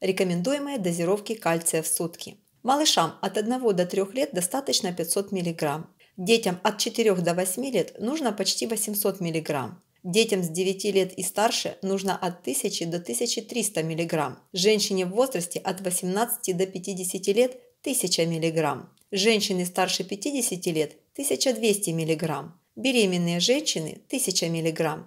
рекомендуемые дозировки кальция в сутки. Малышам от 1 до 3 лет достаточно 500 мг. Детям от 4 до 8 лет нужно почти 800 мг. Детям с 9 лет и старше нужно от 1000 до 1300 мг. Женщине в возрасте от 18 до 50 лет 1000 мг. Женщины старше 50 лет 1200 мг. Беременные женщины 1000 мг.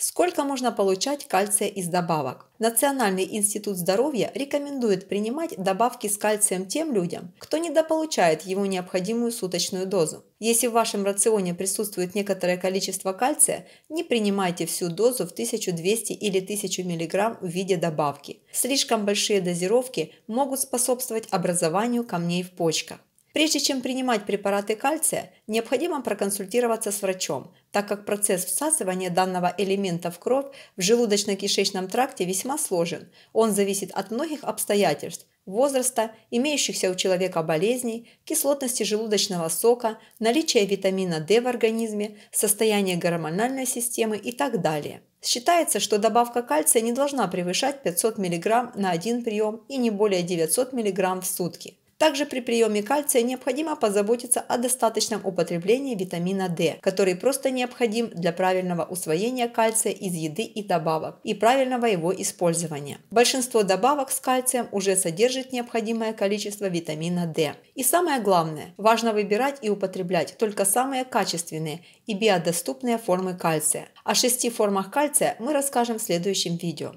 Сколько можно получать кальция из добавок? Национальный институт здоровья рекомендует принимать добавки с кальцием тем людям, кто недополучает его необходимую суточную дозу. Если в вашем рационе присутствует некоторое количество кальция, не принимайте всю дозу в 1200 или 1000 мг в виде добавки. Слишком большие дозировки могут способствовать образованию камней в почках. Прежде чем принимать препараты кальция, необходимо проконсультироваться с врачом, так как процесс всасывания данного элемента в кровь в желудочно-кишечном тракте весьма сложен. Он зависит от многих обстоятельств, возраста, имеющихся у человека болезней, кислотности желудочного сока, наличия витамина D в организме, состояния гормональной системы и так далее. Считается, что добавка кальция не должна превышать 500 мг на один прием и не более 900 мг в сутки. Также при приеме кальция необходимо позаботиться о достаточном употреблении витамина D, который просто необходим для правильного усвоения кальция из еды и добавок и правильного его использования. Большинство добавок с кальцием уже содержит необходимое количество витамина D. И самое главное, важно выбирать и употреблять только самые качественные и биодоступные формы кальция. О шести формах кальция мы расскажем в следующем видео.